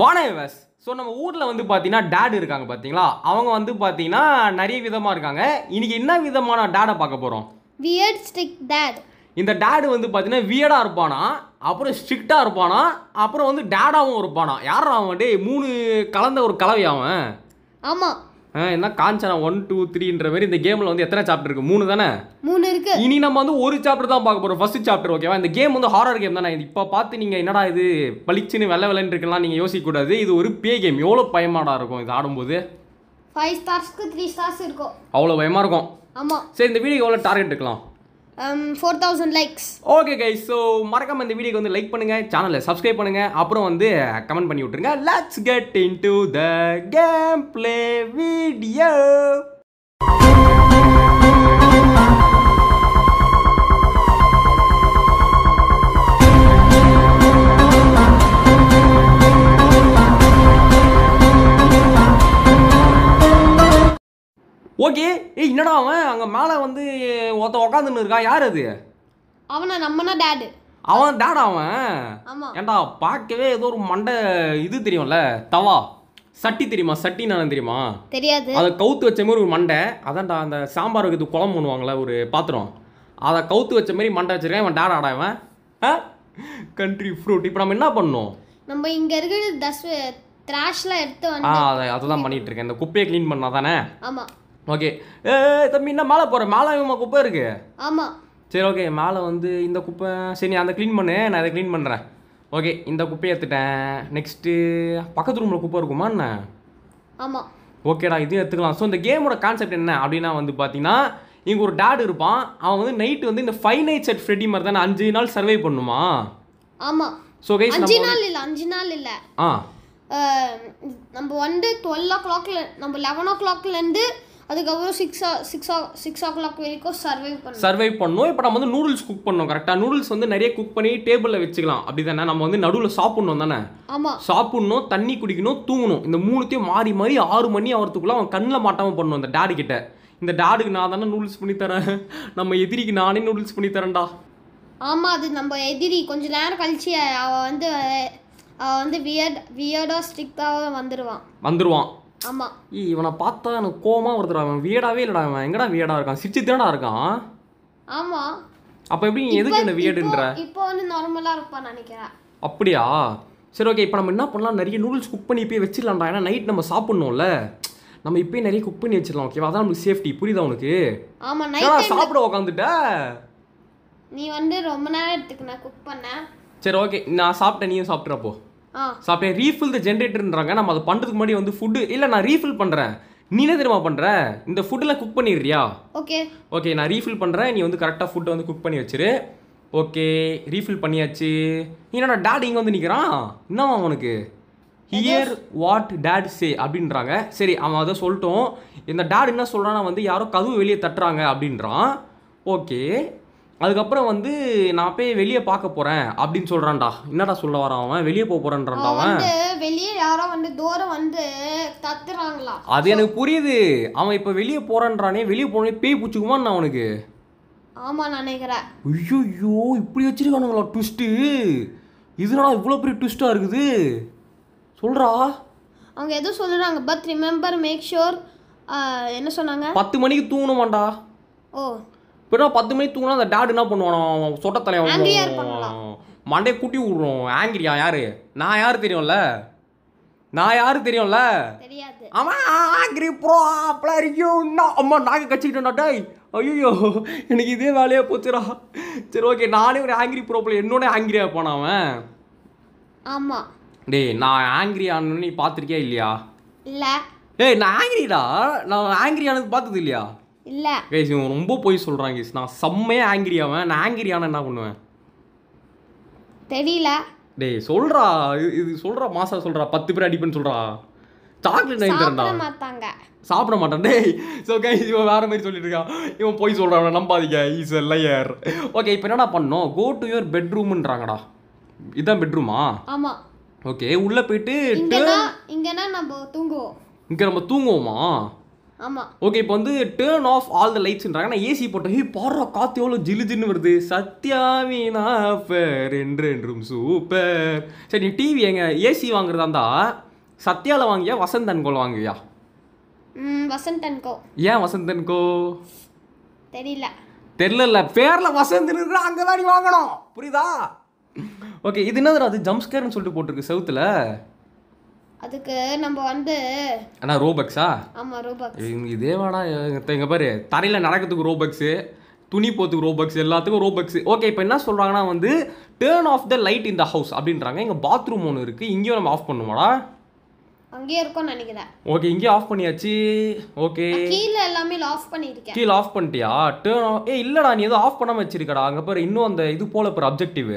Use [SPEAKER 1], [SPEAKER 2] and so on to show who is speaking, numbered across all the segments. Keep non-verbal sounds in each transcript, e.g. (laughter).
[SPEAKER 1] வானவேஸ் so நம்ம ஊரில் வந்து பார்த்தீங்கன்னா டேட் இருக்காங்க பார்த்தீங்களா அவங்க வந்து பார்த்தீங்கன்னா நிறைய விதமாக இருக்காங்க இன்றைக்கி என்ன விதமான டேடை பார்க்க போகிறோம் வியர்ட்
[SPEAKER 2] ஸ்ட்ரிக் டேட்
[SPEAKER 1] இந்த டேடு வந்து பார்த்தீங்கன்னா வியர்டாக இருப்பானா அப்புறம் ஸ்ட்ரிக்டாக இருப்பானா அப்புறம் வந்து டேடாகவும் இருப்பானா யார் அவன் டே மூணு கலந்த ஒரு கலவை அவன் ஆமாம் என்ன காஞ்சனா ஒன் டூ த்ரீன்ற மாதிரி இந்த கேமில் வந்து எத்தனை சாப்டர் இருக்கு மூணு தானே மூணு இருக்கு இனி நம்ம வந்து ஒரு சாப்டர் தான் பார்க்க போகிறோம் ஃபர்ஸ்ட் சாப்டர் ஓகேவா இந்த கேம் வந்து ஹாரர் கேம் தானே இப்போ பார்த்து நீங்கள் என்னடா இது பளிச்சுன்னு வெள்ள வெள்ளன்னு இருக்கலாம் நீங்கள் யோசிக்கக்கூடாது இது ஒரு பே கேம் எவ்வளோ பயமாடா இருக்கும் இது ஆடும்போது
[SPEAKER 2] ஃபைவ் ஸ்டார்ஸ்க்கு த்ரீ ஸ்டார்ஸ் இருக்கும்
[SPEAKER 1] அவ்வளோ பயமாக இருக்கும் ஆமாம் சரி இந்த வீடியோ எவ்வளோ டார்கெட் இருக்கலாம்
[SPEAKER 2] four thousand likes
[SPEAKER 1] okay guys so மறக்காம இந்த வீடியோக்கு வந்து லைக் பண்ணுங்க சேனலை சப்ஸ்கிரைப் பண்ணுங்க அப்புறம் வந்து கமெண்ட் பண்ணி விட்டுருங்க let's get into the game play video okay ஏய் என்னடா அவன் அங்கே மேலே வந்து ஒருத்த உக்காந்துன்னு இருக்கான் யார் அது
[SPEAKER 2] அவனா நம்மனா டேடு
[SPEAKER 1] அவன் டேடா அவன் ஏன்டா பார்க்கவே ஏதோ ஒரு மண்டை இது தெரியும்ல தவா சட்டி தெரியுமா சட்டி நான் தெரியுமா தெரியாது அதை கவுத்து வச்ச மாதிரி ஒரு மண்டை அதான்டா அந்த சாம்பார் வைக்கிறது குழம்பு பண்ணுவாங்களே ஒரு பாத்திரம் அதை கவுத்து வச்ச மாதிரி மண்டை வச்சிருக்கேன் இவன் டாட் ஆடா இவன் கண்ட்ரி ஃப்ரூட் இப்போ நம்ம என்ன பண்ணோம்
[SPEAKER 2] நம்ம இங்கே இருக்கிற தஸ் த்ராஷ்லாம் எடுத்து வந்து
[SPEAKER 1] அதுதான் பண்ணிட்டு இருக்கேன் இந்த குப்பையை க்ளீன் பண்ணா தானே ஆமாம் ஓகே ஏ தம்பி என்ன மாலை போகிறேன் மாலை இவன் குப்பை இருக்கு ஆமாம் சரி ஓகே மாலை வந்து இந்த குப்பை சரி நீ அந்த க்ளீன் பண்ணு நான் அதை க்ளீன் பண்ணுறேன் ஓகே இந்த குப்பையை எடுத்துட்டேன் நெக்ஸ்ட்டு பக்கத்து ரூமில் குப்பை இருக்குமா என்ன ஆமாம் ஓகேடா இதையும் எடுத்துக்கலாம் ஸோ இந்த கேமோட கான்செப்ட் என்ன அப்படின்னா வந்து பார்த்தீங்கன்னா இங்கே ஒரு டேட் இருப்பான் அவன் வந்து நைட்டு வந்து இந்த ஃபைவ் நைட் செட் ஃப்ரெட்டி மாதிரி தானே அஞ்சு நாள் சர்வை பண்ணுமா ஆமாம் ஸோ கைஸ் அஞ்சு நாள்
[SPEAKER 2] இல்லை அஞ்சு நாள் இல்லை ஆ நம்ம வந்து டுவெல் ஓ கிளாக்ல நம்ம லெவன் ஓ கிளாக்லேருந்து அதுக்கப்புறம் six six six o'clock வரைக்கும் சர்வை பண்ணும்
[SPEAKER 1] சர்வை பண்ணோம் இப்போ நம்ம வந்து நூடுல்ஸ் குக் பண்ணோம் கரெக்டாக நூடுல்ஸ் வந்து நிறைய குக் பண்ணி டேபிளில் வச்சுக்கலாம் அப்படி தானே நம்ம வந்து நடுவில் சாப்பிட்ணும் தானே ஆமாம் சாப்பிட்ணும் தண்ணி குடிக்கணும் தூங்கணும் இந்த மூணுத்தையும் மாறி மாறி ஆறு மணி ஆகிறதுக்குள்ளே அவன் கண்ணில் மாட்டாமல் பண்ணணும் அந்த டேடி கிட்ட இந்த டேடுக்கு நான் தானே நூடுல்ஸ் பண்ணி தரேன் நம்ம எதிரிக்கு நானே நூடுல்ஸ் பண்ணி தரேன்டா
[SPEAKER 2] ஆமாம் அது நம்ம எதிரி கொஞ்ச நேரம் கழிச்சு அவன் வந்து அவன் வந்து வியர்ட் வியர்டாக ஸ்ட்ரிக்டாக வந்துடுவான் வந்துடுவான் ஆமாம்
[SPEAKER 1] ஈ இவனை பார்த்தா எனக்கு கோமாக ஒருத்தர் அவன் வியடாவே இல்லைடா அவன் எங்கடா வியடா இருக்கான் சிரிச்சு தானடா இருக்கான் ஆமாம் அப்போ எப்படி எதுக்கு என்ன வீடுன்ற
[SPEAKER 2] இப்போ வந்து நார்மலாக இருப்பான் நினைக்கிறேன்
[SPEAKER 1] அப்படியா சரி ஓகே இப்போ நம்ம என்ன பண்ணலாம் நிறைய நூடுல்ஸ் குக் பண்ணி இப்போயே வச்சிடலாம்டா ஏன்னா நைட் நம்ம சாப்பிட்ணும்ல நம்ம இப்போயே நிறைய குக் பண்ணி வச்சிடலாம் ஓகேவா அதான் நமக்கு சேஃப்டி புரியுதா உனக்கு
[SPEAKER 2] ஆமாம் நைட் சாப்பிட உட்காந்துட்ட நீ வந்து ரொம்ப நேரம் எடுத்துக்கு நான் குக் பண்ண
[SPEAKER 1] சரி ஓகே நான் சாப்பிட்டேன் நீயும் சாப்பிட்றப்போ ஸோ அப்படியே ரீஃபில் த ஜென்ரேட்டர்ன்றாங்க நம்ம அதை பண்ணுறதுக்கு முன்னாடி வந்து ஃபுட்டு இல்லை நான் ரீஃபில் பண்ணுறேன் நீ என்ன தெரியுமா பண்ணுற இந்த ஃபுட்டெல்லாம் குக் பண்ணிடுறியா ஓகே ஓகே நான் ரீஃபில் பண்ணுறேன் நீ வந்து கரெக்டாக ஃபுட்டை வந்து குக் பண்ணி வச்சிரு ஓகே ரீஃபில் பண்ணியாச்சு என்னோட டேட் இங்கே வந்து நிற்கிறான் என்னவா அவனுக்கு ஹியர் வாட் டேட் சே அப்படின்றாங்க சரி அவன் அதை சொல்லிட்டோம் இந்த டேட் என்ன சொல்கிறான்னா வந்து யாரோ கதவு வெளியே தட்டுறாங்க அப்படின்றான் ஓகே அதுக்கப்புறம் வந்து நான் போய் வெளியே பார்க்க போகிறேன் அப்படின்னு சொல்கிறான்டா என்னடா சொல்ல வரான் அவன் வெளியே போக போகிறேன்றான்டா அவன்
[SPEAKER 2] வெளியே யாரோ வந்து தூரம் வந்து தத்துறாங்களா
[SPEAKER 1] அது எனக்கு புரியுது அவன் இப்போ வெளியே போகிறான்றானே வெளியே போனே பேய் பூச்சிக்குமான்னு நான் அவனுக்கு
[SPEAKER 2] நான் நினைக்கிறேன்
[SPEAKER 1] ஐயோ இப்படி வச்சிருக்கானுங்களா ட்விஸ்ட்டு இதனால இவ்வளோ பெரிய ட்விஸ்ட்டாக இருக்குது சொல்கிறா
[SPEAKER 2] அவங்க எதோ சொல்கிறாங்க பட் ரிமெம்பர் மேக் ஷோர் என்ன சொன்னாங்க
[SPEAKER 1] பத்து மணிக்கு தூங்கணுமாண்டா ஓ இப்போனா பத்து மணி தூங்கினா அந்த டேட் என்ன பண்ணுவான் சொட்ட தலைவன் மண்டையை கூட்டி விடுறோம் ஆங்கிரியா யாரு நான் யாரு தெரியும்ல நான் யாரு தெரியும்ல அவன் ஆங்கிரி ப்ரோ அப்பெல்லாம் ஐயோ இன்னும் அம்மா நாங்கள் கச்சிக்கிட்டேன்டா டேய் ஐயோ எனக்கு இதே வேலையாக போச்சுடா சரி ஓகே நானே ஒரு ஆங்கிரி ப்ரோ பிள்ளை என்னோட ஆங்கிரியா இருப்பான் அவன் ஆமாம் டேய் நான் ஆங்கிரி நீ பார்த்துருக்கியா இல்லையா இல்லை ஏய் நான் ஆங்கிரிடா நான் ஆங்கிரி ஆனது பார்த்தது இல்லையா இல்லை கைஸ் இவன் ரொம்ப போய் சொல்கிறான் கைஸ் நான் செம்மையாக ஆங்கிரி ஆவேன் நான் ஆங்கிரி ஆனால் என்ன பண்ணுவேன் தெரியல டேய் சொல்கிறா இது சொல்கிறா மாசா சொல்கிறா பத்து பேர் அடிப்பேன்னு சொல்கிறா சாக்லேட் நான்
[SPEAKER 2] தரண்டா
[SPEAKER 1] சாப்பிட மாட்டான் டேய் ஸோ கைஸ் இவன் வேற மாதிரி சொல்லிட்டு இருக்கான் இவன் போய் சொல்றான் நம்பாதீங்க இஸ் எ லையர் ஓகே இப்போ என்னடா பண்ணோம் கோ டு யுவர் பெட்ரூம்ன்றாங்கடா இதான் பெட்ரூமா ஆமா ஓகே உள்ளே போயிட்டு
[SPEAKER 2] இங்கனா நம்ம தூங்குவோம்
[SPEAKER 1] இங்கே நம்ம தூங்குவோமா ஆமாம் ஓகே இப்போ வந்து டேர்ன் ஆஃப் ஆல் த லைட்ஸ்ன்றாங்க நான் ஏசி போட்டேன் ஹே பாடுற காற்று எவ்வளோ ஜிலு ஜின்னு வருது சத்யாவினா ஃபேர் என்று என்றும் சூப்பர் சரி நீ டிவி எங்க ஏசி வாங்குறதா இருந்தா சத்யாவில் வாங்கியா வசந்த் அன்கோல வாங்குவியா
[SPEAKER 2] வசந்த் அன்கோ
[SPEAKER 1] ஏன் வசந்த் அன்கோ தெரியல தெரியல பேரில் வசந்த் இருக்கிற அங்கே தான் நீ வாங்கணும் புரியுதா ஓகே இது என்னது அது ஜம்ஸ்கர்னு சொல்லிட்டு போட்டிருக்கு சவுத்தில்
[SPEAKER 2] அதுக்கு நம்ம வந்து
[SPEAKER 1] அண்ணா ரோபக்ஸா
[SPEAKER 2] ஆமாம் ரோபக்ஸ்
[SPEAKER 1] இங்கே தேவானா எங்க பாரு தரையில் நடக்கிறதுக்கு ரோபக்ஸ் துணி போத்துக்கு ரோபக்ஸ் எல்லாத்துக்கும் ரோபக்ஸ் ஓகே இப்போ என்ன சொல்கிறாங்கன்னா வந்து turn off the light in the house அப்படின்றாங்க இங்கே பாத்ரூம் ஒன்று இருக்குது இங்கேயும் நம்ம ஆஃப் பண்ணுவோம்டா
[SPEAKER 2] அங்கேயே இருக்கும்னு நினைக்கிறேன்
[SPEAKER 1] ஓகே இங்கேயே ஆஃப் பண்ணியாச்சு ஓகே
[SPEAKER 2] கீழ எல்லாமே ஆஃப் பண்ணிருக்கேன் கீழ
[SPEAKER 1] ஆஃப் பண்ணிட்டியா டேர்ன் ஏ இல்லடா நீ எதுவும் ஆஃப் பண்ணாம வச்சிருக்கடா அங்க பாரு இன்னும் அந்த இது போல பாரு அப்ஜெக்டிவ்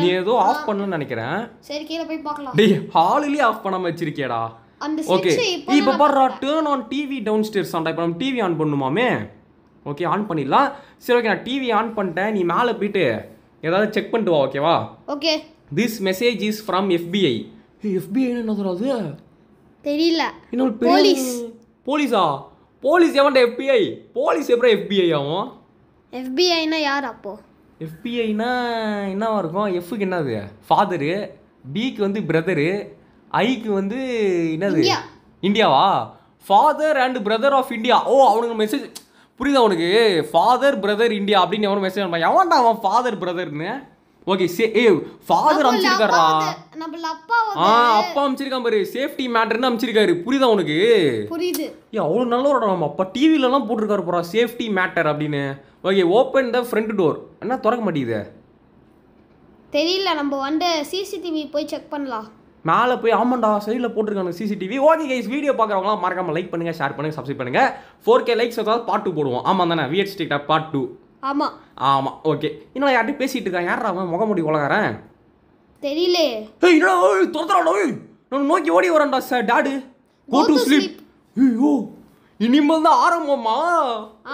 [SPEAKER 1] நீ ஏதோ ஆஃப் பண்ணனும் நினைக்கிறேன்
[SPEAKER 2] சரி கீழ போய் பார்க்கலாம் டேய்
[SPEAKER 1] ஹாலிலே ஆஃப் பண்ணாம வச்சிருக்கேடா
[SPEAKER 2] அந்த ஓகே இப்போ
[SPEAKER 1] பாரு turn on TV downstairs ஆன்டா இப்போ நம்ம டிவி ஆன் பண்ணுமாமே ஓகே ஆன் பண்ணிடலாம் சரி ஓகே நான் டிவி ஆன் பண்ணிட்டேன் நீ மேலே போயிட்டு ஏதாவது செக் பண்ணிட்டு வா ஓகேவா okay this message is from FBI FBI என்ன அது தெரியல இன்னொரு போலீஸ் போலீஸா போலீஸ் எவன்டா எஃபிஐ போலீஸ் எப்பறம் எஃபிஐ ஆகும்
[SPEAKER 2] எஃபிஐனா யார் அப்போ
[SPEAKER 1] எஃபிஐனா என்னவா இருக்கும் எஃப்க்கு என்னது ஃபாதரு பிக்கு வந்து பிரதரு ஐக்கு வந்து என்னது இந்தியாவா father and brother of India oh அவனுக்கு மெசேஜ் புரியுதா அவனுக்கு ஃபாதர் பிரதர் இந்தியா அப்படின்னு எவனும் மெசேஜ் அனுப்பான் எவன்டா அவன் ஃபாதர் பிரதர்னு ஓகே சே ஏ ஃபாதர் அமிச்சிருக்காரா ஆ அப்பா அமிச்சிருக்கான் பாரு சேஃப்டி மேட்டர்னு அமிச்சிருக்காரு புரியுதா உனக்கு புரியுது ஏ அவ்வளோ நல்ல ஒரு நம்ம அப்பா டிவிலலாம் போட்டிருக்காரு போகிறான் சேஃப்டி மேட்டர் அப்படின்னு okay open the front door என்ன திறக்க மாட்டேங்குது
[SPEAKER 2] தெரியல நம்ம வந்து சிசிடிவி போய் செக் பண்ணலாம்
[SPEAKER 1] மேலே போய் ஆமாண்டா சைடில் போட்டிருக்காங்க சிசிடிவி ஓகே கைஸ் வீடியோ பார்க்குறவங்களாம் மறக்காமல் லைக் பண்ணுங்கள் ஷேர் பண்ணுங்கள் சப்ஸ்கிரைப் பண்ணுங்கள் ஃபோர் கே லைக்ஸ் ஏதாவது பார்ட் டூ போடுவோம் ஆமாம் தானே விஎட் ஸ்டிக்டா பார்ட் டூ ஆமாம் ஆமாம் ஓகே இன்னும் யார்கிட்ட பேசிகிட்டு இருக்கேன் யாரா அவன் முகமுடி உலகாரன்
[SPEAKER 2] தெரியல ஏய்
[SPEAKER 1] என்னடா நோக்கி ஓடி வரேன்டா sir dad go to sleep ஐயோ இனிமேல் தான் ஆரம்பமா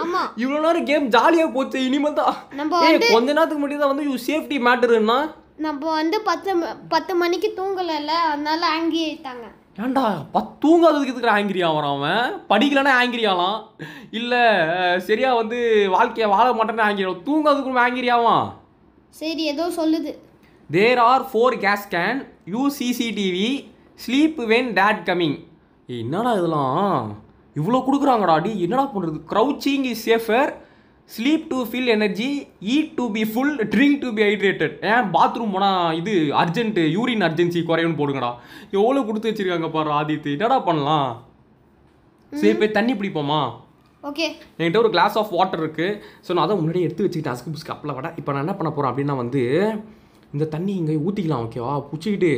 [SPEAKER 1] ஆமா இவ்வளவு நேரம் கேம் ஜாலியா போச்சு இனிமேல் தான் நம்ம கொஞ்ச நேரத்துக்கு முன்னாடி தான் வந்து சேஃப்டி மேட்டர்னா
[SPEAKER 2] நம்ம வந்து பத்து பத்து மணிக்கு தூங்கலைல்ல அதனால ஆங்கி ஆயிட்டாங்க
[SPEAKER 1] ஏன்டா பத்து தூங்காததுக்கு இருக்கிற ஆங்கிரி ஆகிறான் அவன் படிக்கலன்னா ஆங்கிரி ஆகலாம் இல்லை சரியா வந்து வாழ்க்கையை வாழ மாட்டேன்னு ஆங்கிரி தூங்காததுக்கு ஆங்கிரி ஆவான்
[SPEAKER 2] சரி ஏதோ சொல்லுது
[SPEAKER 1] there are four keys can you CCTV sleep when dad coming என்னடா இதெல்லாம் இவ்வளோ கொடுக்குறாங்கடா அடி என்னடா பண்ணுறது crouching is safer sleep to feel energy eat to be full drink to be hydrated ஏன் பாத்ரூம் போனால் இது அர்ஜென்ட்டு யூரின் அர்ஜென்சி குறையும்னு போடுங்கடா எவ்வளோ கொடுத்து வச்சுருக்காங்க பாரு ஆதித்து என்னடா பண்ணலாம் சரி போய் தண்ணி பிடிப்போமா ஓகே என்கிட்ட ஒரு கிளாஸ் ஆஃப் வாட்டர் இருக்குது ஸோ நான் அதை முன்னாடி எடுத்து வச்சுக்கிட்டு அசுக்கு புஸ்க்கு அப்பளை வட இப்போ நான் என்ன பண்ண போகிறேன் அப்படின்னா வந்து இந்த தண்ணி இங்கே ஊற்றிக்கலாம் ஓகேவா பிடிச்சிக்கிட்டு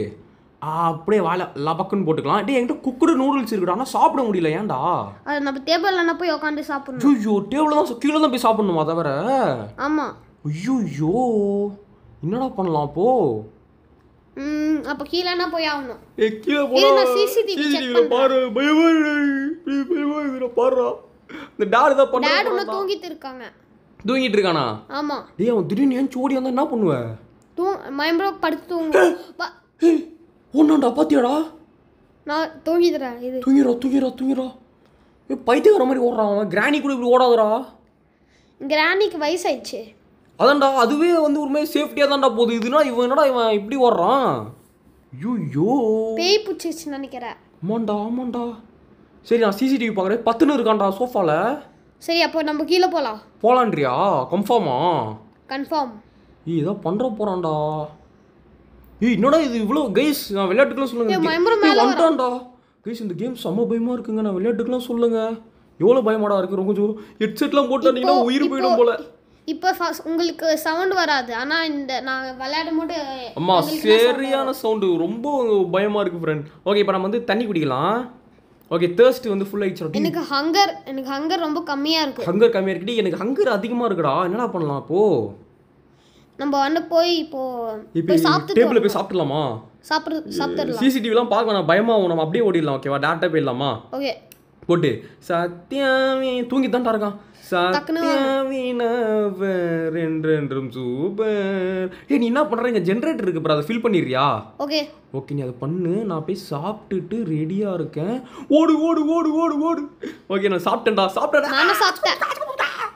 [SPEAKER 1] அப்படியே வாழை லபக்குன்னு போட்டுக்கலாம் டே என்கிட்ட குக்குடு நூடுல்ஸ் இருக்குடா ஆனால் சாப்பிட முடியல ஏன்டா
[SPEAKER 2] அது நம்ம என்ன போய் உட்காந்து சாப்பிடணும்
[SPEAKER 1] ஐயோ டேபிள் தான் கீழே தான் போய் சாப்பிடணுமா தவிர ஆமாம் ஐயோ என்னடா பண்ணலாம் அப்போ
[SPEAKER 2] அப்ப கீழனா போய் ஆகணும்
[SPEAKER 1] சிசிடிவி இந்த
[SPEAKER 2] தூங்கிட்டு இருக்காங்க தூங்கிட்டு இருக்கானா ஆமா
[SPEAKER 1] டேய் திடீர்னு ஏன் சோடி என்ன பண்ணுவ படுத்து தூங்கு ஒன்றாண்டா பாத்தியாடா
[SPEAKER 2] நான் தூங்கிடுறேன் இது தூங்கிடா
[SPEAKER 1] தூங்கிடா தூங்கிடா பைத்தியக்கார மாதிரி ஓடுறான் அவன் கிராணி கூட இப்படி ஓடாதடா
[SPEAKER 2] கிராணிக்கு வயசாயிடுச்சு
[SPEAKER 1] அதான்டா அதுவே வந்து ஒரு மாதிரி சேஃப்டியாக தான்டா போகுது இதுனா இவன் என்னடா இவன் இப்படி ஓடுறான் ஐயோ
[SPEAKER 2] பேய் பிடிச்சிருச்சு நினைக்கிறேன்
[SPEAKER 1] ஆமாண்டா ஆமாண்டா சரி நான் சிசிடிவி பார்க்குறேன் பத்துனு இருக்கான்டா சோஃபாவில்
[SPEAKER 2] சரி அப்போ நம்ம கீழே போகலாம்
[SPEAKER 1] போகலான்றியா கன்ஃபார்மா கன்ஃபார்ம் ஏதோ பண்ணுற போகிறான்டா ஏய் என்னடா இது இவ்வளோ கைஸ் நான் விளையாட்டுக்கெல்லாம் சொல்லுங்க வந்துட்டான்டா கைஸ் இந்த கேம் செம்ம பயமாக இருக்குங்க நான் விளையாட்டுக்கெல்லாம் சொல்லுங்க எவ்வளோ பயமாடா இருக்கு ரொம்ப கொஞ்சம் ஹெட்செட்லாம் போட்டாங்கன்னா உயிர் போயிடும் போல
[SPEAKER 2] இப்போ உங்களுக்கு சவுண்ட் வராது ஆனால் இந்த நான் விளையாடும் போது அம்மா சரியான
[SPEAKER 1] சவுண்டு ரொம்ப பயமாக இருக்குது ஃப்ரெண்ட் ஓகே இப்போ நம்ம வந்து தண்ணி குடிக்கலாம் ஓகே தேர்ஸ்ட் வந்து ஃபுல் ஆயிடுச்சு எனக்கு
[SPEAKER 2] ஹங்கர் எனக்கு ஹங்கர் ரொம்ப கம்மியாக இருக்கு
[SPEAKER 1] ஹங்கர் கம்மியாக இருக்குடி எனக்கு ஹங்கர் அதிகமாக இருக்குடா என்னடா பண்ணலாம் அப்போ
[SPEAKER 2] நம்ம வந்து போய் இப்போ சாப்பிட்டு டேபிள்ல போய் சாப்பிடலாமா சாப்பிடு சாப்பிடலாம்
[SPEAKER 1] சிசிடிவிலாம் பார்க்க வேணாம் பயமா ஆகும் நம்ம அப்படியே ஓடிடலாம் ஓகேவா டேரக்டா போயிடலாமா ஓகே போட்டு சத்யாவே தூங்கி தான் இருக்கான் சத்யாவினவரென்றும் சூப்பர் ஏ நீ என்ன பண்ற இங்க ஜெனரேட்டர் இருக்கு ப்ரோ அதை ஃபில் பண்ணிடுறியா ஓகே ஓகே நீ அதை பண்ணு நான் போய் சாப்பிட்டுட்டு ரெடியா இருக்கேன் ஓடு ஓடு ஓடு ஓடு ஓடு ஓகே நான் சாப்பிட்டேன்டா சாப்பிட்டேன் நான் சாப்பிட்டேன்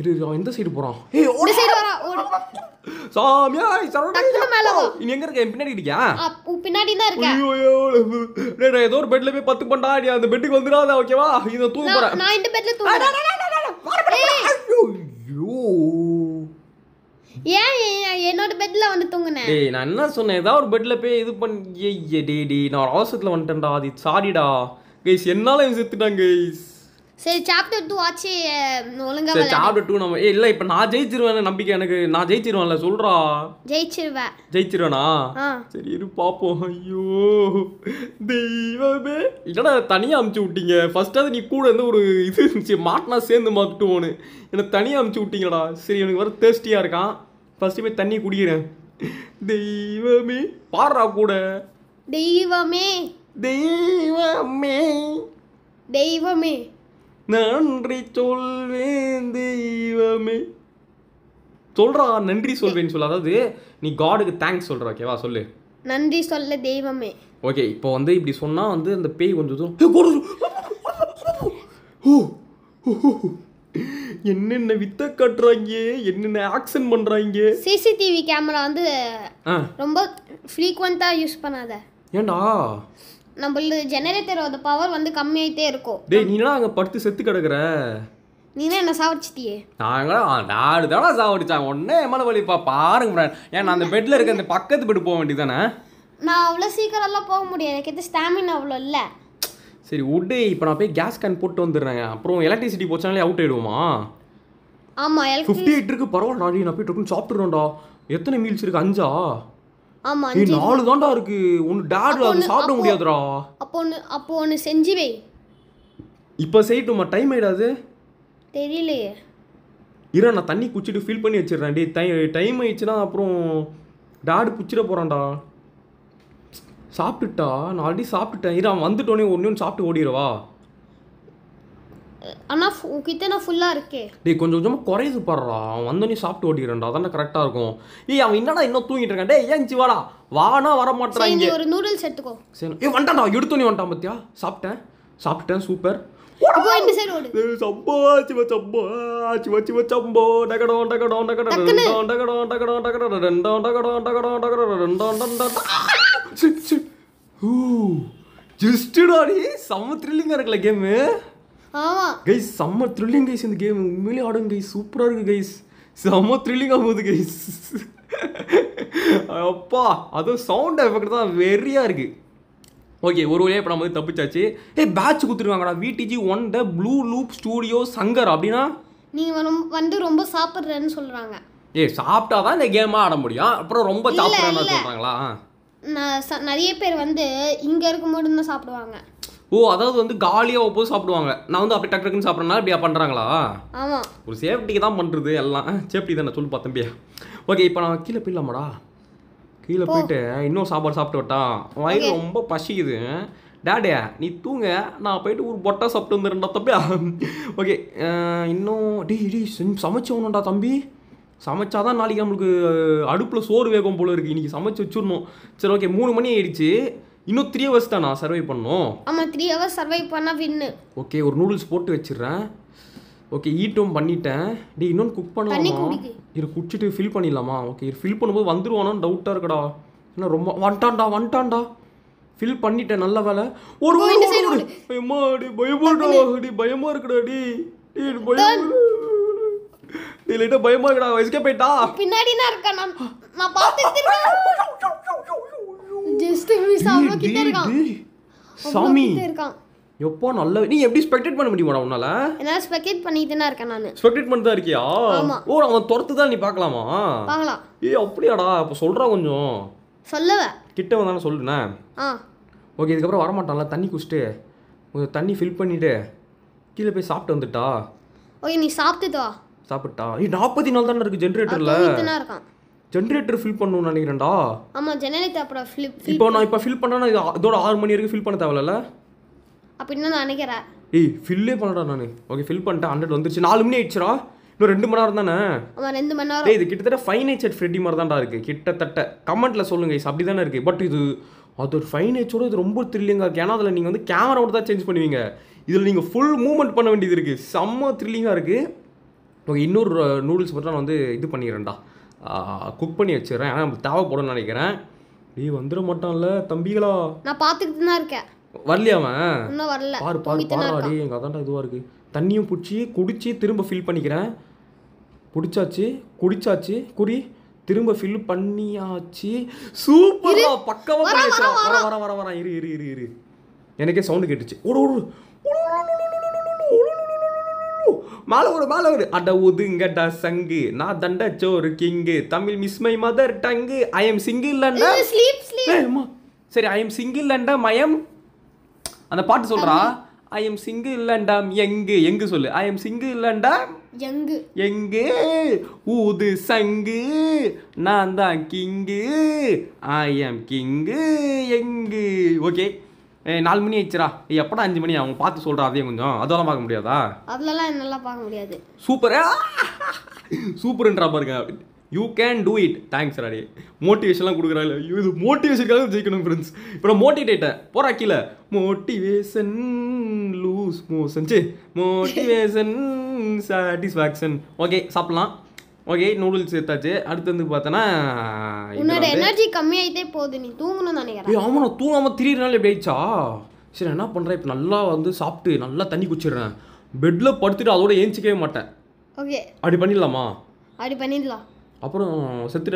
[SPEAKER 1] இரு அவன் எந்த சைடு போறான் எங்க இருக்க பின்னாடி இருக்கியா பின்னாடி தான் ஏதோ ஒரு பெட்ல போய் பத்து பண்ணா நீ அந்த பெட்டுக்கு வந்துடாத ஓகேவா இத தூங்க போறேன் நான் பெட்ல ஐயோ
[SPEAKER 2] என்னோட நான்
[SPEAKER 1] என்ன சொன்னேன் ஒரு போய் இது நான் வந்துட்டேன்டா அது சாரிடா என்னால செத்துட்டாங்க கைஸ்
[SPEAKER 2] சரி சாப்டர் டூ ஆச்சு ஒழுங்கா சரி சாப்டர்
[SPEAKER 1] டூ நம்ம ஏ இல்லை இப்போ நான் ஜெயிச்சிருவேன் நம்பிக்கை எனக்கு நான் ஜெயிச்சிருவேன்ல சொல்கிறா
[SPEAKER 2] ஜெயிச்சிருவேன்
[SPEAKER 1] ஜெயிச்சிருவேனா சரி இரு பார்ப்போம் ஐயோ தெய்வமே இல்லைடா தனியாக அமுச்சு விட்டீங்க அது நீ கூட இருந்து ஒரு இது இருந்துச்சு மாட்டினா சேர்ந்து மாத்துட்டுவோன்னு என்னை தனியாக அமுச்சு விட்டீங்கடா சரி எனக்கு வர தேஸ்டியா இருக்கான் ஃபர்ஸ்ட் போய் தண்ணி குடிக்கிறேன் தெய்வமே பாடுறா கூட
[SPEAKER 2] தெய்வமே தெய்வமே தெய்வமே
[SPEAKER 1] நன்றி சொல்வேன் தெய்வமே சொல்றா நன்றி சொல்வேன்னு சொல்ல அதாவது நீ காடுக்கு தேங்க்ஸ் சொல்ற ஓகேவா சொல்லு
[SPEAKER 2] நன்றி சொல்ல தெய்வமே
[SPEAKER 1] ஓகே இப்போ வந்து இப்படி சொன்னா வந்து அந்த பேய் கொஞ்சம் தூரம் என்னென்ன வித்த கட்டுறாங்க என்னென்ன ஆக்ஷன் பண்றாங்க
[SPEAKER 2] சிசிடிவி கேமரா வந்து ரொம்ப ஃப்ரீக்வெண்டா யூஸ் பண்ணாத ஏண்டா நம்மளது ஜெனரேட்டரோட பவர் வந்து கம்மியாயிட்டே இருக்கும் டேய்
[SPEAKER 1] நீனா அங்க படுத்து செத்து கிடக்குற
[SPEAKER 2] நீனா என்ன சாவடிச்சிட்டியே
[SPEAKER 1] நாங்களா நாலு தடவை சாவடிச்சாங்க ஒன்னே மேல வலிப்பா பாருங்க ஏன் நான் அந்த பெட்ல இருக்க அந்த பக்கத்து பெட் போக தானே
[SPEAKER 2] நான் அவ்வளோ சீக்கிரம்லாம் போக முடியாது எனக்கு எது ஸ்டாமினா அவ்வளோ இல்லை
[SPEAKER 1] சரி உட்டு இப்போ நான் போய் கேஸ் கன் போட்டு வந்துடுறேன் அப்புறம் எலக்ட்ரிசிட்டி போச்சாலே அவுட் ஆயிடுவோமா
[SPEAKER 2] ஆமாம் ஃபிஃப்டி எயிட்
[SPEAKER 1] இருக்கு பரவாயில்ல நான் போய் டக்குன்னு சாப்பிட்டுருவோம்டா எத்தனை மீல்ஸ் இருக்கு அஞ்சா
[SPEAKER 2] ஆமா ஏய் நாலு
[SPEAKER 1] தான்டா இருக்கு ஒன்னு டாட் அது சாப்பிட முடியாதுடா
[SPEAKER 2] அப்போ ஒன்று அப்போ ஒன்று செஞ்சு வை
[SPEAKER 1] இப்போ செய்யட்டுமா டைம் ஆயிடாது தெரியலையே இரு நான் தண்ணி குச்சிட்டு ஃபில் பண்ணி வச்சிடுறேன் டே டை டைம் ஆயிடுச்சுன்னா அப்புறம் டாடு குச்சிட போகிறான்டா சாப்பிட்டுட்டா நான் ஆல்ரெடி சாப்பிட்டுட்டேன் இரு அவன் வந்துட்டோன்னே ஒன்று சாப்பிட்டு ஓடிடுவா
[SPEAKER 2] ஆனால் நான் ஃபுல்லாக இருக்கே
[SPEAKER 1] டேய் கொஞ்சம் கொஞ்சமாக குறையுது பாடுறா அவன் வந்து நீ சாப்பிட்டு ஓட்டிக்கிறேன்டா தானே கரெக்டாக இருக்கும் ஏய் அவன் என்னடா இன்னும் தூங்கிட்டு இருக்கான் டேய் ஏன் வாடா வானா வர மாட்டேறான் இங்கே ஒரு
[SPEAKER 2] நூடுல்ஸ் எடுத்துக்கோ
[SPEAKER 1] சரி ஏ வந்துட்டான்டா எடுத்தோனே வந்துட்டான் பார்த்தியா சாப்பிட்டேன் சாப்பிட்டேன் சூப்பர் ஜஸ்டா நீ செம்ம த்ரில்லிங்கா இருக்குல்ல கேமு ஆமாம் கைஸ் செம்ம த்ரில்லிங் கைஸ் இந்த கேம் உண்மையிலே ஆடும் கைஸ் சூப்பராக இருக்குது கைஸ் செம்ம த்ரில்லிங்காக போகுது கைஸ் அப்பா அதுவும் சவுண்ட் எஃபெக்ட் தான் வெறியாக இருக்குது ஓகே ஒரு வழியாக இப்போ நம்ம வந்து தப்பிச்சாச்சு ஏ பேட்ச் கொடுத்துருக்காங்கடா VDG one the blue loop studio Shankar அப்படின்னா
[SPEAKER 2] நீங்கள் வந்து ரொம்ப சாப்பிட்றேன்னு சொல்கிறாங்க
[SPEAKER 1] ஏ சாப்பிட்டா தான் இந்த கேமாக ஆட முடியும் அப்புறம் ரொம்ப சாப்பிட்றேன்னு சொல்கிறாங்களா
[SPEAKER 2] நிறைய பேர் வந்து இங்கே இருக்கும்போது மட்டும்தான் சாப்பிடுவாங்க
[SPEAKER 1] ஓ அதாவது வந்து காலியாக போய் சாப்பிடுவாங்க நான் வந்து அப்படி டக்கு டக்குன்னு சாப்பிட்றனால இப்படியா பண்ணுறாங்களா ஆமாம் ஒரு சேஃப்டிக்கு தான் பண்ணுறது எல்லாம் சேஃப்டி தானே சொல்லு பார்த்தம்பியா ஓகே இப்போ நான் கீழே போயிடலாமாடா கீழே போயிட்டு இன்னும் சாப்பாடு சாப்பிட்டு விட்டான் வயிறு ரொம்ப பசிக்குது டேடே நீ தூங்க நான் போயிட்டு ஒரு பொட்டா சாப்பிட்டு வந்துருந்தா தம்பியா ஓகே இன்னும் டே டே சமைச்சவனும்டா தம்பி சமைச்சாதான் நாளைக்கு நம்மளுக்கு அடுப்பில் சோறு வேகம் போல இருக்கு இன்னைக்கு சமைச்சு வச்சுடணும் சரி ஓகே மூணு மணி ஆயிடுச்சு இன்னும் த்ரீ ஹவர்ஸ் தான் நான் சர்வை பண்ணும்
[SPEAKER 2] ஆமாம் த்ரீ ஹவர்ஸ் சர்வை பண்ணால் வின்னு
[SPEAKER 1] ஓகே ஒரு நூடுல்ஸ் போட்டு வச்சிடுறேன் ஓகே ஈட்டும் பண்ணிட்டேன் டே இன்னொன்று குக் பண்ணலாமா இரு குடிச்சிட்டு ஃபில் பண்ணிடலாமா ஓகே இரு ஃபில் பண்ணும்போது வந்துருவானு டவுட்டாக இருக்கடா ஏன்னா ரொம்ப வண்டாண்டா வந்துட்டான்டா ஃபில் பண்ணிட்டேன் நல்ல வேலை ஒரு பயமா அடி பயமாடா அடி பயமா இருக்குடா டி டி பயம் டேய் லேட்டா பயமா இருக்குடா வயசுக்கே போயிட்டா
[SPEAKER 2] பின்னாடி நான் இருக்கேன் நான் நான் பார்த்துட்டு (laughs) ஜஸ்ட் இப்படி சாம கிட்ட இருக்கான் சாமி இருக்கான்
[SPEAKER 1] எப்போ நல்ல நீ எப்படி ஸ்பெக்டேட் பண்ண முடியுமா உன்னால
[SPEAKER 2] என்னால ஸ்பெக்டேட் பண்ணிட்டு தான் இருக்கேன் நான்
[SPEAKER 1] ஸ்பெக்டேட் பண்ணி தான் இருக்கியா ஆமா ஓ அவன் துரத்து தான் நீ பார்க்கலாமா பார்க்கலாம் ஏய் அப்படியாடா அப்ப சொல்றா கொஞ்சம் சொல்லவ கிட்ட வந்தானே சொல்லுண்ணே ஆ ஓகே இதுக்கப்புறம் வர மாட்டான்ல தண்ணி குடிச்சிட்டு கொஞ்சம் தண்ணி ஃபில் பண்ணிட்டு கீழே போய் சாப்பிட்டு வந்துட்டா
[SPEAKER 2] ஓகே நீ சாப்பிட்டுட்டு வா
[SPEAKER 1] சாப்பிட்டா ஏய் நாற்பத்தி நாள் தானே இருக்கு ஜென்ரேட்டரில் இருக்கான் ஜென்ரேட்டர் ஃபில் பண்ணணும்னு நினைக்கிறேன்டா
[SPEAKER 2] ஆமாம் ஜெனரேட்டர் அப்புறம் ஃபில் இப்போ நான்
[SPEAKER 1] இப்போ ஃபில் பண்ணுறேன்னா இது இதோட ஆறு மணி வரைக்கும் ஃபில் பண்ண தேவையில்ல
[SPEAKER 2] அப்படின்னு நான் நினைக்கிறேன்
[SPEAKER 1] ஏய் ஃபில்லே பண்ணடா நான் ஓகே ஃபில் பண்ணிட்டேன் ஹண்ட்ரட் வந்துருச்சு நாலு மணி ஆயிடுச்சுடா இன்னும் ரெண்டு மணி நேரம் தானே
[SPEAKER 2] ஆமா ரெண்டு மணி நேரம் இது
[SPEAKER 1] கிட்டத்தட்ட ஃபைன் ஃப்ரெடி ஃப்ரெட்டி மாதிரி தான்டா இருக்குது கிட்டத்தட்ட கமெண்ட்டில் சொல்லுங்க இஸ் அப்படி தானே இருக்குது பட் இது அது ஒரு ஃபைன் ஏச்சோட இது ரொம்ப த்ரில்லிங்காக இருக்குது ஏன்னா அதில் நீங்கள் வந்து கேமரா மட்டும் தான் சேஞ்ச் பண்ணுவீங்க இதில் நீங்கள் ஃபுல் மூவ்மெண்ட் பண்ண வேண்டியது இருக்குது செம்ம த்ரில்லிங்காக இருக்குது ஓகே இன்னொரு நூடுல்ஸ் மட்டும் நான் வந்து இது பண்ணிடுறேன்டா குக் பண்ணி வச்சிடுறேன் ஆனால் நம்ம தேவைப்படும்னு நினைக்கிறேன் நீ வந்துட மாட்டான்ல தம்பிகளா
[SPEAKER 2] நான் பார்த்துக்கிட்டு தான் இருக்கேன்
[SPEAKER 1] வரலையா அவன் இன்னும் வரல பாரு பாரு பாரு எங்கள் அதான்டா இதுவாக இருக்குது தண்ணியும் பிடிச்சி குடிச்சு திரும்ப ஃபில் பண்ணிக்கிறேன் பிடிச்சாச்சு குடிச்சாச்சு குறி திரும்ப ஃபில் பண்ணியாச்சு சூப்பராக பக்கமாக வர வர வர வர இரு இரு இரு இரு எனக்கே சவுண்டு கேட்டுச்சு ஓடு ஓடு மாலை ஒரு மாலை ஒரு அட ஒதுங்கடா சங்கு நான் தண்ட சோறு king Tamil miss my mother tongue I am single அண்டா சரி ஐ எம் சிங்கிள் அண்டா மயம் அந்த பாட்டு சொல்றா ஐ எம் சிங்கிள் இல்லண்டா எங்கு எங்கு சொல்லு ஐ எம் சிங்கிள் இல்லண்டா எங்கு எங்கு ஊது சங்கு நான் தான் கிங்கு ஐ எம் கிங்கு எங்கு ஓகே நாலு மணி ஆயிடுச்சுரா எப்படா அஞ்சு மணி அவங்க பார்த்து சொல்கிறா அதையும் கொஞ்சம் அதெல்லாம் பார்க்க முடியாதா
[SPEAKER 2] அதெல்லாம் என்னால் பார்க்க முடியாது
[SPEAKER 1] சூப்பரா சூப்பர்ன்றா பாருங்க you can do it thanks ராடி மோட்டிவேஷன்லாம் கொடுக்குறாங்க இது மோட்டிவேஷனுக்காக ஜெயிக்கணும் ஃப்ரெண்ட்ஸ் இப்போ நான் மோட்டிவேட்டேன் போகிறா கீழே motivation loose motion say motivation satisfaction okay சாப்பிட்லாம் ஓகே நூடுல்ஸ் எடுத்தாச்சு அடுத்து வந்து பார்த்தோன்னா உன்னோட எனர்ஜி
[SPEAKER 2] கம்மியாயிட்டே போகுது நீ தூங்கணும் நினைக்கிறேன்
[SPEAKER 1] ஆமாம் நான் தூங்காமல் திடீர் நாள் எப்படி ஆயிடுச்சா சரி என்ன பண்ணுறேன் இப்போ நல்லா வந்து சாப்பிட்டு நல்லா தண்ணி குடிச்சிடுறேன் பெட்டில் படுத்துட்டு அதோட ஏஞ்சிக்கவே மாட்டேன் ஓகே அப்படி பண்ணிடலாமா
[SPEAKER 2] அப்படி பண்ணிடலாம்
[SPEAKER 1] அப்புறம்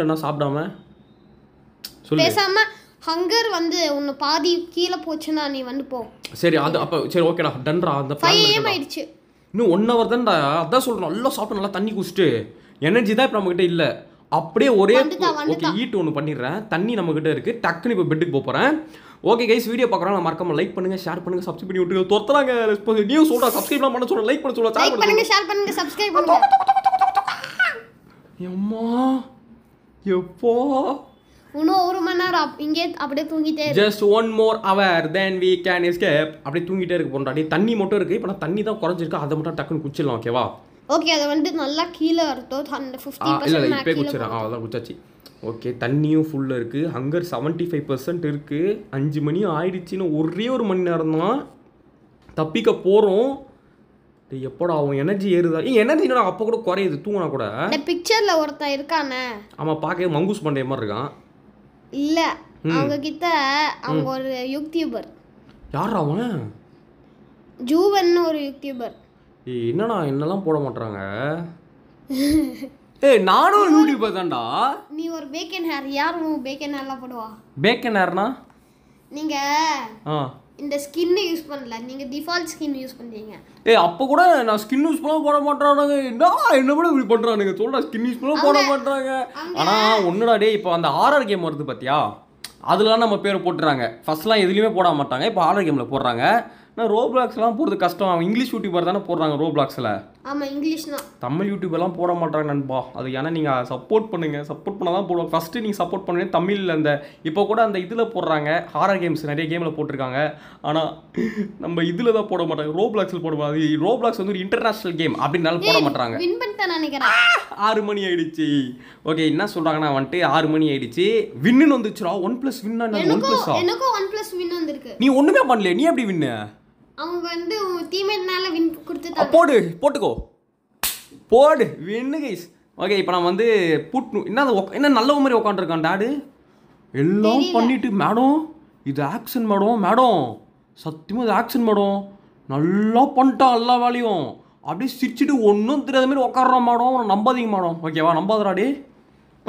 [SPEAKER 1] என்ன சாப்பிடாம பேசாம
[SPEAKER 2] ஹங்கர் வந்து உன்னை பாதி கீழே போச்சுன்னா நீ வந்து போ
[SPEAKER 1] சரி அது அப்போ சரி ஓகேடா டன்ரா அந்த ஃபைவ் ஏஎம் ஆயிடுச்சு இன்னும் ஒன் ஹவர் தான்டா அதான் சொல்கிறேன் நல்லா சாப்பிட்டு நல்லா தண்ணி குடிச்சிட்டு எனர்ஜி தான் இப்போ நம்மக்கிட்ட இல்லை அப்படியே ஒரே ஓகே ஈட்டு ஒன்று பண்ணிடுறேன் தண்ணி நம்மக்கிட்ட இருக்குது டக்குன்னு இப்போ பெட்டுக்கு போக போகிறேன் ஓகே கைஸ் வீடியோ பார்க்குறோம் நான் மறக்காம லைக் பண்ணுங்க ஷேர் பண்ணுங்க சப்ஸ்கிரைப் பண்ணி விட்டுருங்க தொத்தலாங்க ரெஸ்பான்ஸ் நீயும் சொல்கிறா சப்ஸ்கிரைப்லாம் பண்ண சொல்கிறேன் லைக் பண்ண சொல்கிறேன் லைக் பண்ணுங்க
[SPEAKER 2] ஷேர் பண்ணுங்க சப்ஸ்கிரைப் பண்ணுங்க
[SPEAKER 1] எம்மா எப்போ
[SPEAKER 2] இன்னும் ஒரு மணி நேரம் இங்கே அப்படியே தூங்கிட்டே just
[SPEAKER 1] one more hour then we can escape அப்படியே தூங்கிட்டே இருக்கு போன்றா தண்ணி மட்டும் இருக்குது இப்போ நான் தண்ணி தான் குறைஞ்சிருக்கு அதை மட்டும் டக்குன்னு குச்சிடலாம் ஓகேவா
[SPEAKER 2] ஓகே அதை வந்து நல்லா கீழே அறுத்தோம் ஹண்ட்ரட் ஃபிஃப்டி இல்லை இப்போ குச்சிடறேன்
[SPEAKER 1] அதான் குச்சாச்சு ஓகே தண்ணியும் ஃபுல்லாக இருக்குது ஹங்கர் செவன்ட்டி ஃபைவ் பர்சன்ட் இருக்குது அஞ்சு மணி ஆயிடுச்சுன்னு ஒரே ஒரு மணி நேரம் தான் தப்பிக்க போகிறோம் எப்போடா அவன் எனர்ஜி ஏறுதா ஏன் எனர்ஜி அப்போ கூட குறையுது தூங்கினா கூட இந்த
[SPEAKER 2] பிக்சரில் ஒருத்தன் இருக்கானே
[SPEAKER 1] ஆமாம் பார்க்க மங்கூஸ் பண்டைய மாதிரி இருக்கான்
[SPEAKER 2] இல்லை அவங்க கிட்ட அவங்க ஒரு யூடியூபர் யார் அவன் ஜூவன் ஒரு யூடியூபர்
[SPEAKER 1] என்னடா என்னலாம் போட மாட்டாங்க (laughs) ஏய் நானும் யூடியூபர் தான்டா
[SPEAKER 2] நீ ஒரு பேக்கன் ஹேர் யார் பேக்கன் ஹேர்லாம் போடுவா பேக்கன் ஹேர்னா நீங்க இந்த ஸ்கின் யூஸ் பண்ணல நீங்க டிஃபால்ட் ஸ்கின் யூஸ் பண்றீங்க
[SPEAKER 1] ஏய் அப்ப கூட நான் ஸ்கின் யூஸ் பண்ண போட மாட்டறானுங்க என்ன என்ன கூட இப்படி பண்றானுங்க சொல்றா ஸ்கின் யூஸ் பண்ண போட மாட்டறாங்க ஆனா ஒண்ணுடா டேய் இப்போ அந்த ஆர்ஆர் கேம் வருது பாத்தியா அதுலலாம் நம்ம பேர் போட்டுறாங்க ஃபர்ஸ்ட்லாம் எதுலேயுமே போட மாட்டாங்க இப்போ ஆர்ஆர் கேமில் போடுறாங்க ஆனால் ரோப்ளாக்ஸ்லாம் பிளாக்ஸ்லாம் போகிறது கஷ்டம் அவங்க இங்கிலீஷ் யூடியூபர் தானே போடுறாங்க ரோப்ளாக்ஸில்
[SPEAKER 2] ஆமாம் இங்கிலீஷ் தான்
[SPEAKER 1] தமிழ் யூடியூபெல்லாம் போட மாட்டாங்க நண்பா அது ஏன்னா நீங்கள் சப்போர்ட் பண்ணுங்கள் சப்போர்ட் பண்ணால் தான் போடுவோம் ஃபஸ்ட்டு நீங்கள் சப்போர்ட் பண்ணி தமிழில் அந்த இப்போ கூட அந்த இதில் போடுறாங்க ஹாரர் கேம்ஸ் நிறைய கேமில் போட்டிருக்காங்க ஆனால் நம்ம இதில் தான் போட மாட்டாங்க ரோ போட மாட்டாங்க ரோ வந்து ஒரு இன்டர்நேஷ்னல் கேம் அப்படின்னாலும் போட
[SPEAKER 2] மாட்டாங்க
[SPEAKER 1] ஆறு மணி ஆயிடுச்சு ஓகே என்ன சொல்கிறாங்கன்னா வந்துட்டு ஆறு மணி ஆயிடுச்சு வின்னு வந்துச்சுரா one plus win one plus win நீ ஒன்றுமே பண்ணல நீ எப்படி வின்னு
[SPEAKER 2] அவங்க வந்து டீம்மேட்னால வின்
[SPEAKER 1] கொடுத்து போடு போட்டுக்கோ போடு வின்னு கைஸ் ஓகே இப்போ நான் வந்து புட்னு என்ன என்ன நல்ல மாதிரி உட்காந்துருக்கான் டாடு எல்லாம் பண்ணிட்டு மேடம் இது ஆக்ஷன் மேடம் மேடம் சத்தியமாக இது ஆக்ஷன் மேடம் நல்லா பண்ணிட்டான் எல்லா வேலையும் அப்படியே சிரிச்சுட்டு ஒன்றும் தெரியாத மாதிரி உட்காடுறோம் மேடம் நம்பாதீங்க மேடம் ஓகேவா நம்பாதராடி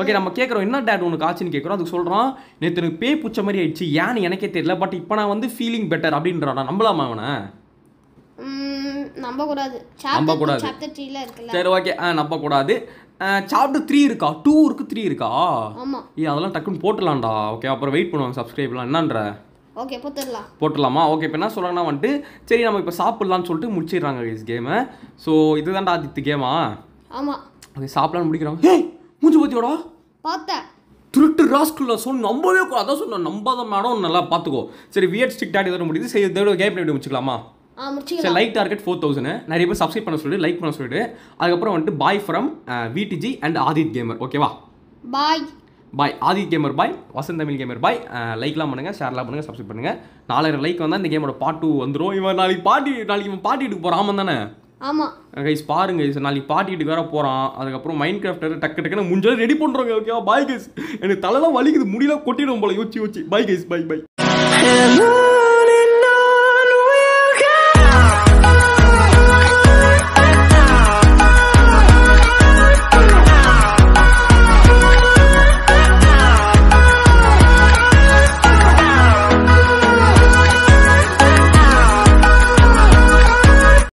[SPEAKER 1] ஓகே நம்ம கேட்குறோம் என்ன டேட் உனக்கு ஆச்சுன்னு கேட்குறோம் அதுக்கு சொல்கிறான் நேற்று எனக்கு பே பிடிச்ச மாதிரி ஆயிடுச்சு ஏன்னு எனக்கே தெரியல பட் இப்போ நான் வந்து ஃபீலிங் பெட்டர் அப்படின்றான் நம்பலாமா அவனை
[SPEAKER 2] நம்பக்கூடாது நம்பக்கூடாது சரி
[SPEAKER 1] ஓகே ஆ நம்பக்கூடாது த்ரீ இருக்கா டூ இருக்கு த்ரீ இருக்கா அதெல்லாம் டக்குன்னு போட்டுடலாம்டா ஓகே அப்புறம் வெயிட் பண்ணுவாங்க ஓகே போட்டுடலாமா ஓகே இப்போ என்ன சொல்கிறாங்கன்னா வந்துட்டு சரி நம்ம இப்போ சாப்பிட்லான்னு சொல்லிட்டு முடிச்சிடுறாங்க கேமை ஸோ இதுதான்டா கேமா ஆமாம் மூஞ்சி பத்தியோடா பார்த்தேன் திருட்டு ராஸ்குள்ள சொல் நம்பவே அதான் சொன்ன நம்பாத மேடம் நல்லா பார்த்துக்கோ சரி விஎட் ஸ்டிக் டாடி தர முடியுது சரி இதோட கேப் பண்ணி முடிச்சுக்கலாமா சரி லைக் டார்கெட் ஃபோர் தௌசண்ட் நிறைய பேர் சப்ஸ்கிரைப் பண்ண சொல்லிட்டு லைக் பண்ண சொல்லிட்டு அதுக்கப்புறம் வந்துட்டு bye from VDG and Adith gamer ஓகேவா bye bye Adith gamer bye Vasanth Tamil gamer bye லைக்லாம் பண்ணுங்கள் ஷேர்லாம் பண்ணுங்கள் சப்ஸ்கிரைப் பண்ணுங்கள் நாலாயிரம் லைக் வந்தால் இந்த கேமோட பாட்டு வந்துடும் இவன் நாளைக்கு பாட்டி நாளைக்கு இவன் பாட்டி போகிறான் ஆமாம் தானே ஆமாம் கைஸ் பாருங்க கைஸ் நாளைக்கு பார்ட்டி வீட்டுக்கு போகிறான் அதுக்கப்புறம் மைண்ட் கிராஃப்டர் டக்கு டக்குன்னு முடிஞ்சாலும் ரெடி பண்ணுறோங்க ஓகேவா பாய் கைஸ் எனக்கு தலைலாம் வலிக்குது முடியல கொட்டிடும் போல யோசிச்சு யோசிச்சு பாய் கைஸ் பாய் பாய்